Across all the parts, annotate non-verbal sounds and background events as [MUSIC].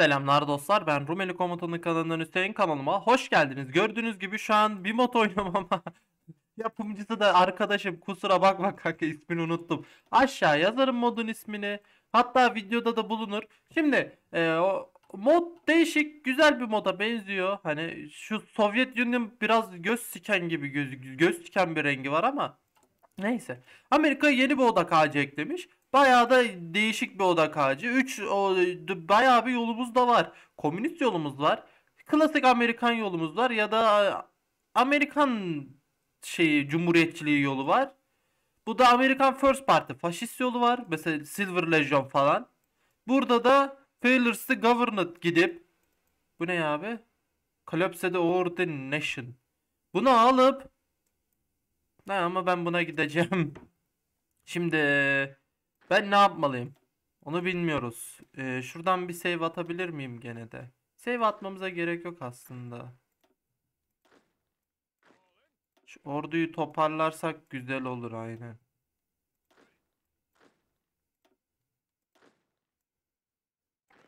Selamlar dostlar ben Rumeli Komutanı kanalından Hüseyin kanalıma hoş geldiniz. Gördüğünüz gibi şu an bir mod oynuyorum ama [LAUGHS] yapımcısı da arkadaşım kusura bakma kanka ismini unuttum. Aşağı yazarım modun ismini hatta videoda da bulunur. Şimdi e, o mod değişik güzel bir moda benziyor. Hani şu Sovyet Union biraz göz siken gibi göz, göz siken bir rengi var ama neyse. Amerika yeni bir oda KC eklemiş. Bayağı da değişik bir odak ağacı. 3 bayağı bir yolumuz da var. Komünist yolumuz var. Klasik Amerikan yolumuz var ya da Amerikan şeyi cumhuriyetçiliği yolu var. Bu da Amerikan First Party faşist yolu var. Mesela Silver Legion falan. Burada da Failures to Government gidip bu ne abi? Collapse the Order Nation. Bunu alıp ha, ama ben buna gideceğim. [LAUGHS] Şimdi ben ne yapmalıyım? Onu bilmiyoruz. Ee, şuradan bir save atabilir miyim gene de? Save atmamıza gerek yok aslında. Şu orduyu toparlarsak güzel olur aynen.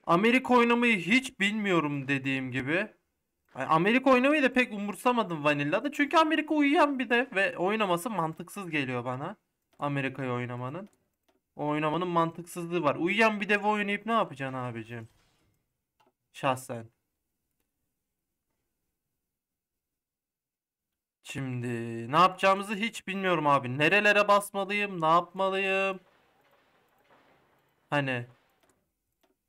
Amerika oynamayı hiç bilmiyorum dediğim gibi. Amerika oynamayı da pek umursamadım Vanilla'da. Çünkü Amerika uyuyan bir de ve oynaması mantıksız geliyor bana. Amerika'yı oynamanın oynamanın mantıksızlığı var. Uyuyan bir dev oynayıp ne yapacaksın abicim? Şahsen. Şimdi ne yapacağımızı hiç bilmiyorum abi. Nerelere basmalıyım? Ne yapmalıyım? Hani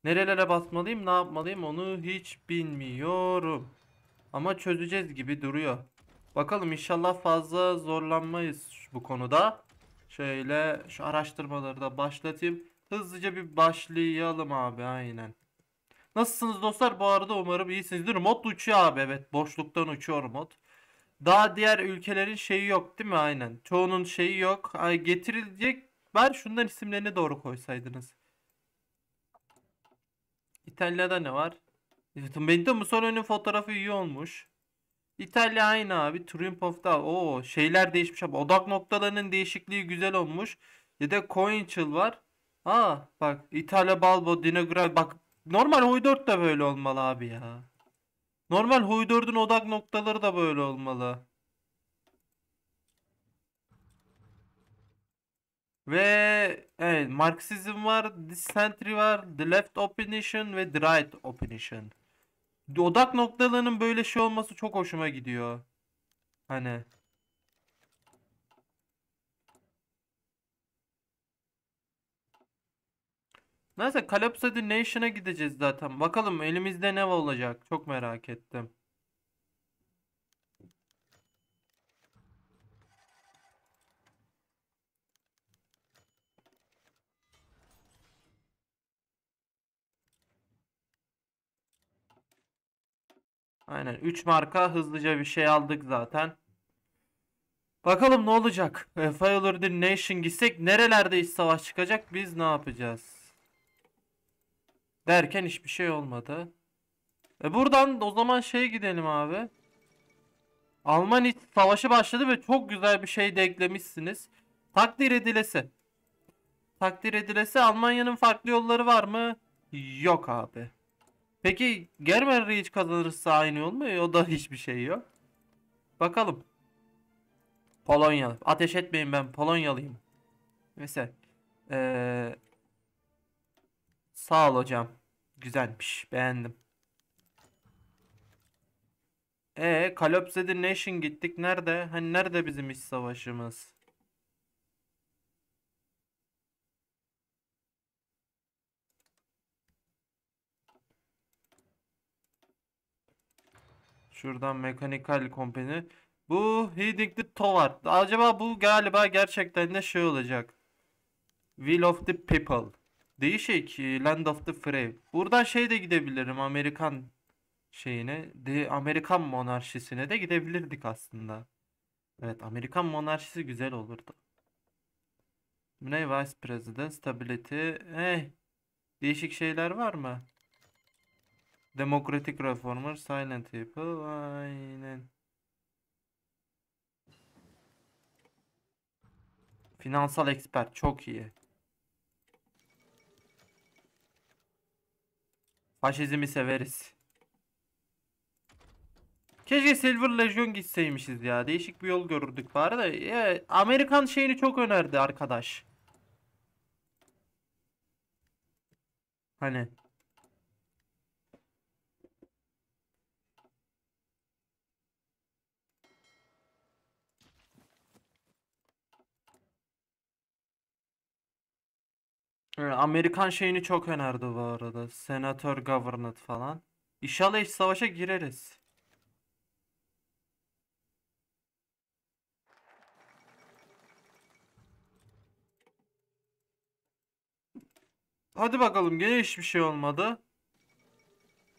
nerelere basmalıyım? Ne yapmalıyım? Onu hiç bilmiyorum. Ama çözeceğiz gibi duruyor. Bakalım inşallah fazla zorlanmayız bu konuda. Şöyle şu araştırmaları da başlatayım. Hızlıca bir başlayalım abi aynen. Nasılsınız dostlar? Bu arada umarım iyisinizdir. Mod uçuyor abi evet. Boşluktan uçuyor mod. Daha diğer ülkelerin şeyi yok değil mi? Aynen. Çoğunun şeyi yok. Ay, getirilecek. Ben şundan isimlerini doğru koysaydınız. İtalya'da ne var? Benito Mussolini'nin fotoğrafı iyi olmuş. İtalya aynı abi. Triumph of the o şeyler değişmiş abi. Odak noktalarının değişikliği güzel olmuş. Ya da Coin Chill var. Aa ah, bak İtalya Balbo, Dinograv bak normal Huy 4 da böyle olmalı abi ya. Normal Huy 4'ün odak noktaları da böyle olmalı. Ve evet Marksizm var, Dissentry var, The Left Opinion ve The Right Opinion. Odak noktalarının böyle şey olması çok hoşuma gidiyor. Hani. Neyse Calypso Nation'a gideceğiz zaten. Bakalım elimizde ne olacak. Çok merak ettim. Aynen 3 marka hızlıca bir şey aldık zaten. Bakalım ne olacak? E, Fire the Nation gitsek nerelerde iş savaş çıkacak biz ne yapacağız? Derken hiçbir şey olmadı. E buradan o zaman şey gidelim abi. Alman iç savaşı başladı ve çok güzel bir şey deklemişsiniz. Takdir edilesi. Takdir edilesi Almanya'nın farklı yolları var mı? Yok abi. Peki Gerber Rage kazanırsa aynı olmuyor. E, o da [LAUGHS] hiçbir şey yok. Bakalım. Polonyalı. Ateş etmeyin ben Polonyalıyım. Mesela. Ee, sağ ol hocam. Güzelmiş. Beğendim. E ee, Kalopsedi Nation gittik. Nerede? Hani nerede bizim iç savaşımız? Şuradan Mechanical Company. Bu Heeding tovar. Acaba bu galiba gerçekten de şey olacak. Will of the People. Değişik. Land of the Free. Buradan şey de gidebilirim. Amerikan şeyine. The Amerikan monarşisine de gidebilirdik aslında. Evet Amerikan monarşisi güzel olurdu. Ne Vice President Stability. Hey. Eh, değişik şeyler var mı? Demokratik Reformer, Silent People. Aynen. Finansal expert çok iyi. Faşizmi severiz. Keşke Silver Legion gitseymişiz ya. Değişik bir yol görürdük bari de. Ya, Amerikan şeyini çok önerdi arkadaş. Hani Ee, Amerikan şeyini çok önerdi bu arada. Senatör Governor'ı falan. İnşallah hiç savaşa gireriz. Hadi bakalım gene hiçbir şey olmadı.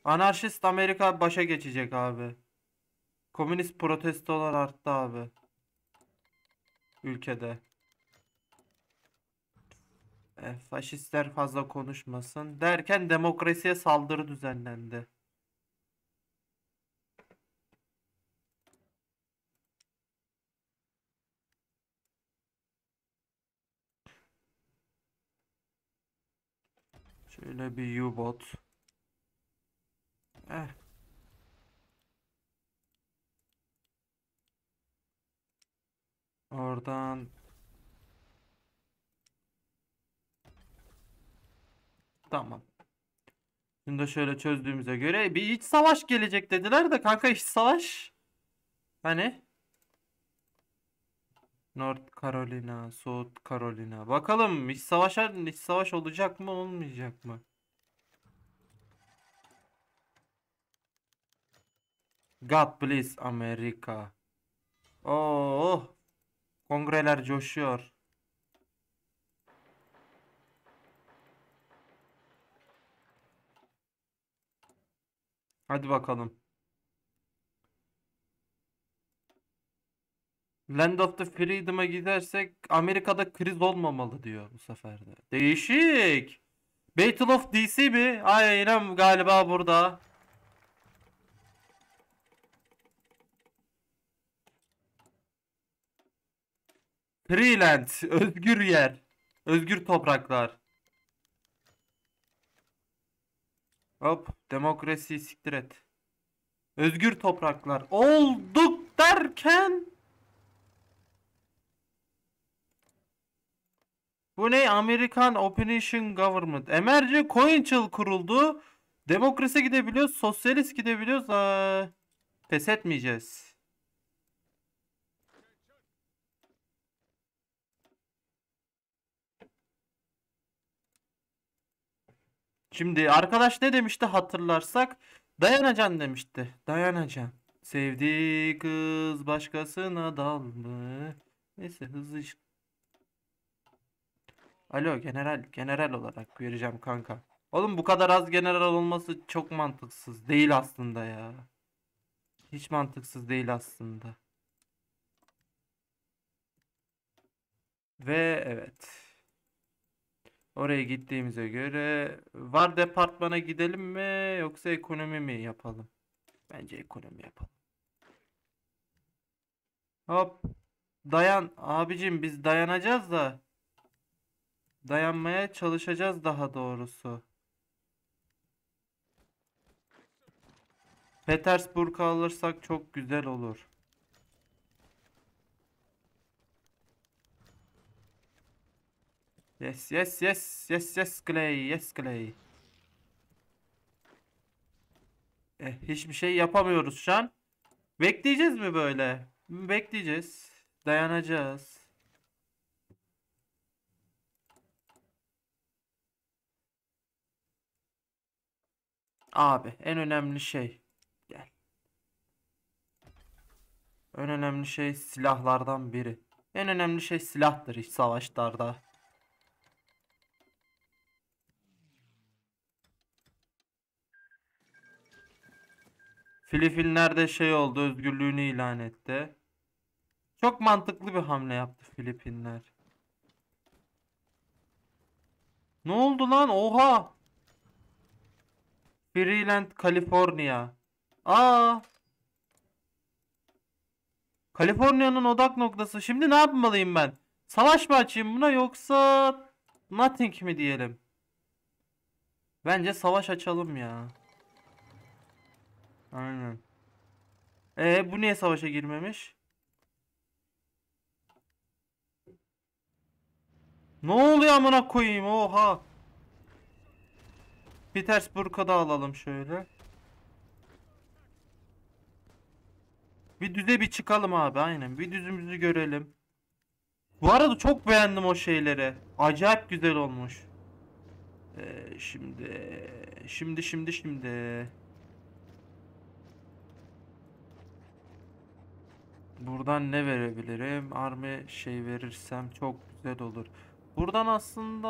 Anarşist Amerika başa geçecek abi. Komünist protestolar arttı abi. Ülkede. E, faşistler fazla konuşmasın derken demokrasiye saldırı düzenlendi. Şöyle bir U-Bot. Eh. Oradan Tamam. Şimdi de şöyle çözdüğümüze göre e, bir iç savaş gelecek dediler de kanka iç savaş. Hani? North Carolina, South Carolina. Bakalım iç savaş iç savaş olacak mı olmayacak mı? God bless America. Oh, oh. kongreler coşuyor. Hadi bakalım. Land of the Freedom'a gidersek Amerika'da kriz olmamalı diyor bu sefer de. Değişik. Battle of DC mi? Aynen galiba burada. Freeland, özgür yer, özgür topraklar. Hop demokrasi siktir et. Özgür topraklar olduk derken Bu ne? Amerikan Opposition Government. Emerce Coinchill kuruldu. Demokrasi gidebiliyoruz, sosyalist gidebiliyoruz. Aa, pes etmeyeceğiz. Şimdi arkadaş ne demişti hatırlarsak? dayanacan demişti. dayanacan Sevdiği kız başkasına dalmış. Neyse hızlı iş. Alo general. General olarak vereceğim kanka. Oğlum bu kadar az general olması çok mantıksız değil aslında ya. Hiç mantıksız değil aslında. Ve evet. Oraya gittiğimize göre var departmana gidelim mi yoksa ekonomi mi yapalım? Bence ekonomi yapalım. Hop. Dayan abicim biz dayanacağız da dayanmaya çalışacağız daha doğrusu. Petersburg'u alırsak çok güzel olur. Yes, yes, yes, yes, yes Clay, yes Clay. Eh, hiçbir şey yapamıyoruz şu an. Bekleyeceğiz mi böyle? Bekleyeceğiz. Dayanacağız. Abi en önemli şey. Gel. En önemli şey silahlardan biri. En önemli şey silahtır savaşlarda. Filipinler de şey oldu özgürlüğünü ilan etti. Çok mantıklı bir hamle yaptı Filipinler. Ne oldu lan? Oha! Freeland, California. Aa! Kaliforniya'nın odak noktası. Şimdi ne yapmalıyım ben? Savaş mı açayım buna yoksa nothing mi diyelim? Bence savaş açalım ya. Aynen. E bu niye savaşa girmemiş? Ne oluyor amına koyayım oha. Petersburg'a da alalım şöyle. Bir düze bir çıkalım abi aynen. Bir düzümüzü görelim. Bu arada çok beğendim o şeyleri. Acayip güzel olmuş. Ee, şimdi şimdi şimdi şimdi Buradan ne verebilirim? Army şey verirsem çok güzel olur. Buradan aslında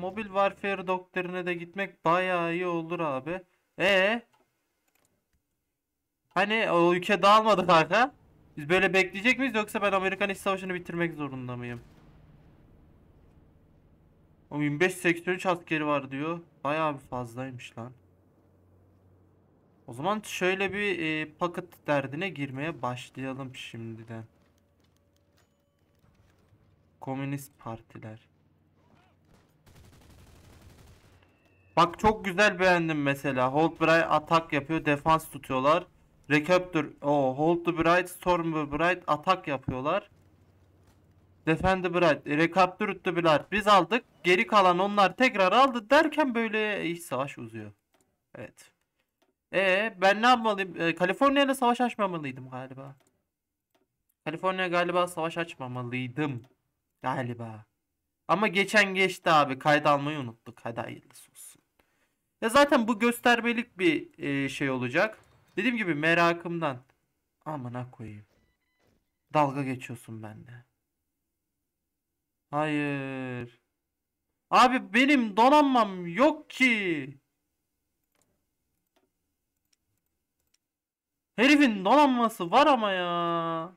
mobil warfare doktrine de gitmek bayağı iyi olur abi. E Hani o ülke dağılmadı kanka. Biz böyle bekleyecek miyiz yoksa ben Amerikan İç Savaşı'nı bitirmek zorunda mıyım? O 1583 askeri var diyor. Bayağı bir fazlaymış lan. O zaman şöyle bir e, pocket derdine girmeye başlayalım şimdiden. Komünist partiler. Bak çok güzel beğendim mesela. Holdbright atak yapıyor, defans tutuyorlar. Recaptor, o Holdbright, Stormbright atak yapıyorlar. Defendbright, the Recaptor the Biz aldık. Geri kalan onlar tekrar aldı derken böyle iş savaş uzuyor. Evet. Ee ben ne yapmalıyım? Ee, savaş açmamalıydım galiba. Kaliforniya galiba savaş açmamalıydım. Galiba. Ama geçen geçti abi. Kayda almayı unuttuk. Hadi hayırlısı olsun. Ya zaten bu göstermelik bir e, şey olacak. Dediğim gibi merakımdan. Amına koyayım. Dalga geçiyorsun bende. Hayır. Abi benim donanmam yok ki. Herifin donanması var ama ya.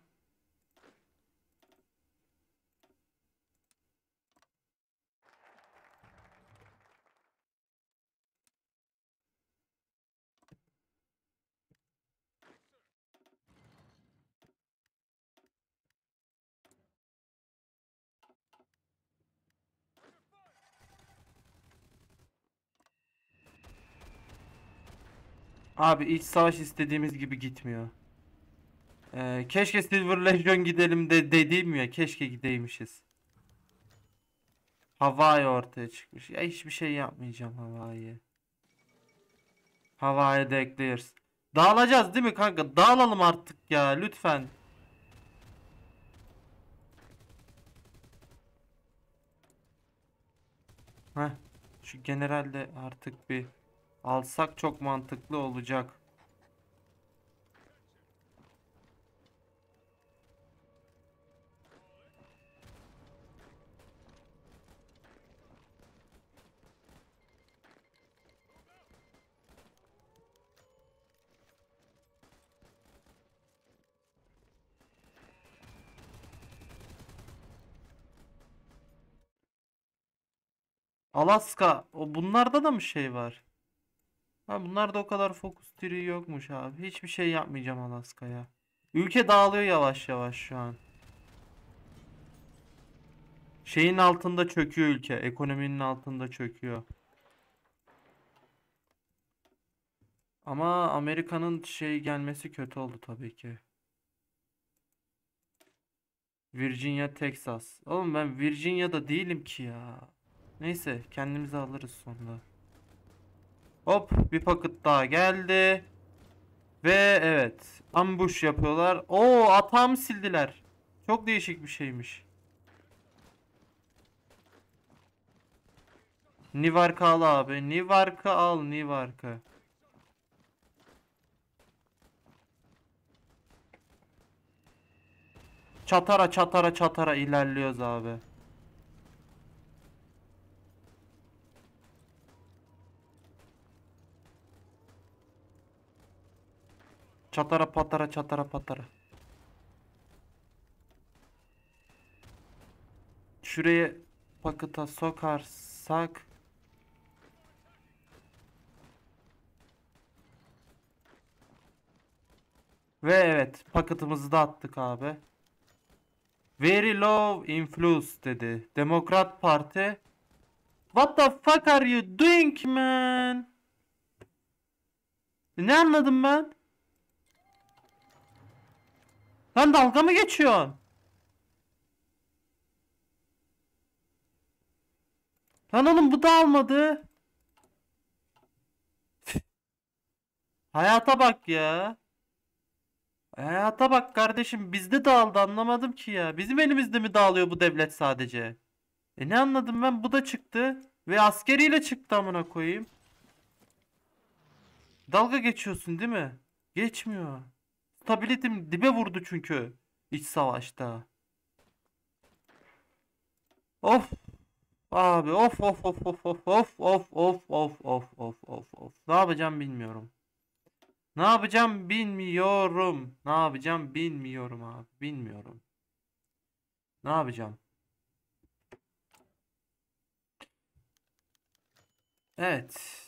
Abi iç savaş istediğimiz gibi gitmiyor. Ee, keşke Silver Legion gidelim de dediğim ya keşke gideymişiz. Hawaii ortaya çıkmış. Ya hiçbir şey yapmayacağım Hawaii'ye. Havaya de ekleyiriz. Dağılacağız değil mi kanka? Dağılalım artık ya lütfen. Heh. Şu generalde artık bir alsak çok mantıklı olacak. Alaska. O bunlarda da mı şey var? Ha bunlarda o kadar fokus tiri yokmuş abi. Hiçbir şey yapmayacağım Alaska'ya. Ülke dağılıyor yavaş yavaş şu an. Şeyin altında çöküyor ülke. Ekonominin altında çöküyor. Ama Amerika'nın şey gelmesi kötü oldu tabii ki. Virginia, Texas. Oğlum ben Virginia'da değilim ki ya. Neyse kendimizi alırız sonra. Hop bir paket daha geldi. Ve evet ambush yapıyorlar. Oo atağımı sildiler. Çok değişik bir şeymiş. Nivarka al abi. Nivarka al Nivarka. Çatara çatara çatara ilerliyoruz abi. Çatara patara çatara patara. Şuraya pakıta sokarsak Ve evet paketimizi de attık abi. Very low influence dedi. Demokrat Parti. What the fuck are you doing man? Ne anladım ben? Lan dalga mı geçiyorsun? Lan oğlum bu da almadı. Hayata bak ya. Hayata bak kardeşim bizde dağıldı anlamadım ki ya. Bizim elimizde mi dağılıyor bu devlet sadece? E ne anladım ben bu da çıktı. Ve askeriyle çıktı amına koyayım. Dalga geçiyorsun değil mi? Geçmiyor. Stabilitim dibe vurdu çünkü iç savaşta. Of. Abi of of of of of of of of of of of of of. Ne yapacağım bilmiyorum. Ne yapacağım bilmiyorum. Ne yapacağım bilmiyorum abi. Bilmiyorum. Ne yapacağım? Evet.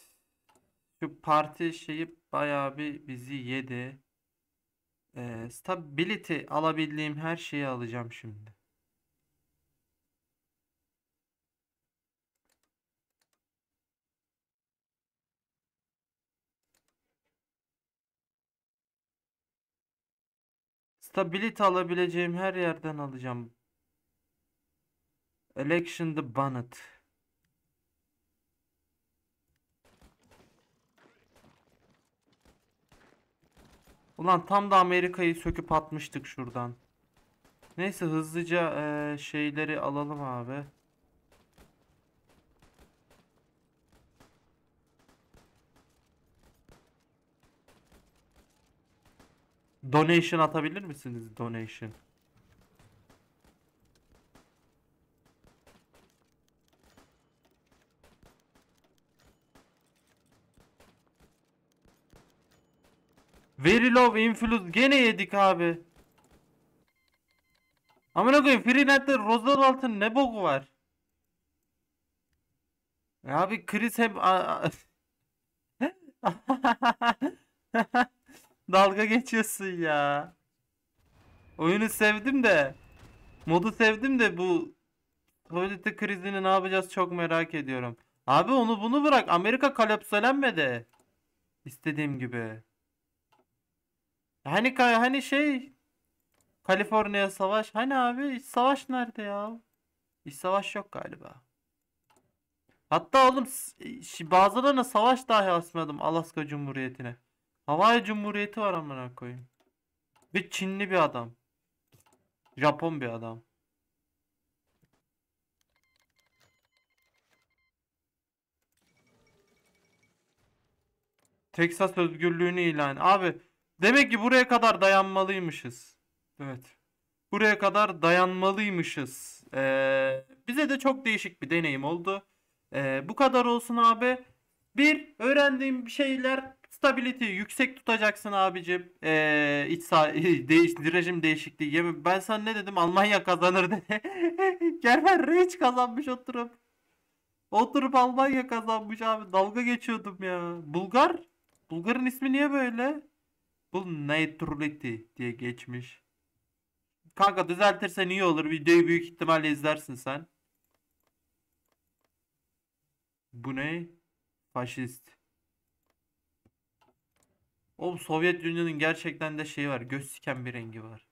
Şu parti şeyi bayağı bir bizi yedi. Ee, stability alabildiğim her şeyi alacağım şimdi. Stability alabileceğim her yerden alacağım. Election the Bonnet. Ulan tam da Amerika'yı söküp atmıştık şuradan. Neyse hızlıca e, şeyleri alalım abi. Donation atabilir misiniz? Donation. Of infilus gene yedik abi. Amına koyayım Freelant'te Rosal altın ne boku var? Ya e abi Chris hep [LAUGHS] dalga geçiyorsun ya. Oyunu sevdim de modu sevdim de bu tuvalete krizini ne yapacağız çok merak ediyorum. Abi onu bunu bırak. Amerika kalapsalenmedi. İstediğim gibi. Hani ka- hani şey Kaliforniya savaş. Hani abi iç savaş nerede ya? İç savaş yok galiba. Hatta oğlum bazılarına savaş dahi asmadım Alaska Cumhuriyeti'ne. Hawaii Cumhuriyeti var amına koyayım. Bir Çinli bir adam. Japon bir adam. Texas özgürlüğünü ilan. Abi Demek ki buraya kadar dayanmalıymışız. Evet. Buraya kadar dayanmalıymışız. Ee, bize de çok değişik bir deneyim oldu. Ee, bu kadar olsun abi. Bir, öğrendiğim bir şeyler stability yüksek tutacaksın abicim. Ee, iç sah- [LAUGHS] değiş rejim değişikliği. Ya ben sana ne dedim? Almanya kazanır dedi. [LAUGHS] Gerber Rage kazanmış oturup. Oturup Almanya kazanmış abi. Dalga geçiyordum ya. Bulgar? Bulgar'ın ismi niye böyle? Full Naturality diye geçmiş. Kanka düzeltirsen iyi olur. Videoyu büyük ihtimalle izlersin sen. Bu ne? Faşist. Oğlum Sovyet dünyanın gerçekten de şeyi var. Göz siken bir rengi var.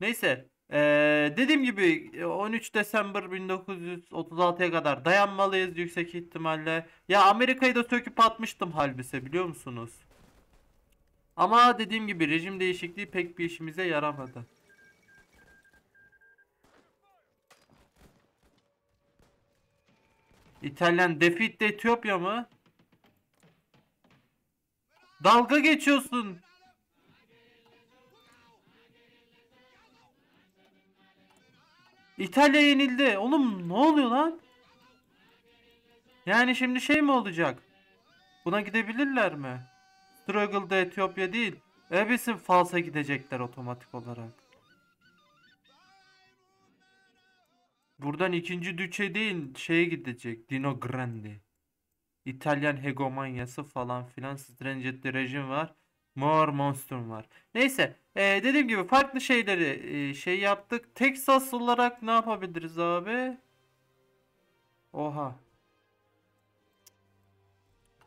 Neyse. Ee, dediğim gibi 13 Desember 1936'ya kadar dayanmalıyız yüksek ihtimalle. Ya Amerika'yı da söküp atmıştım halbise biliyor musunuz? Ama dediğim gibi rejim değişikliği pek bir işimize yaramadı. İtalyan Defeat de Etiyopya mı? Dalga geçiyorsun. İtalya yenildi. Oğlum ne oluyor lan? Yani şimdi şey mi olacak? Buna gidebilirler mi? Struggle'da Etiyopya değil. Ebesin falsa gidecekler otomatik olarak. Buradan ikinci düçe değil şeye gidecek. Dino Grandi. İtalyan hegemonyası falan filan. Stranged rejim var. more Monstrum var. Neyse. Ee, dediğim gibi farklı şeyleri e, şey yaptık. Texas olarak ne yapabiliriz abi? Oha.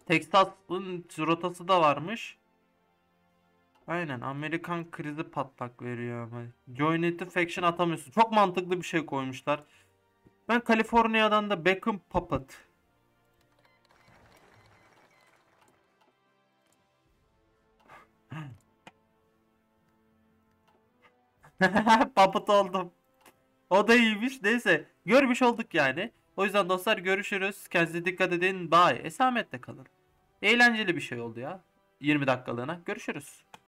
Texas'ın rotası da varmış. Aynen Amerikan krizi patlak veriyor ama. Joinet'i faction atamıyorsun. Çok mantıklı bir şey koymuşlar. Ben Kaliforniya'dan da Beckham Puppet. [LAUGHS] Puppet oldum. O da iyiymiş. Neyse. Görmüş olduk yani. O yüzden dostlar görüşürüz. Kendinize dikkat edin. Bye. Esamette kalın. Eğlenceli bir şey oldu ya. 20 dakikalığına. Görüşürüz.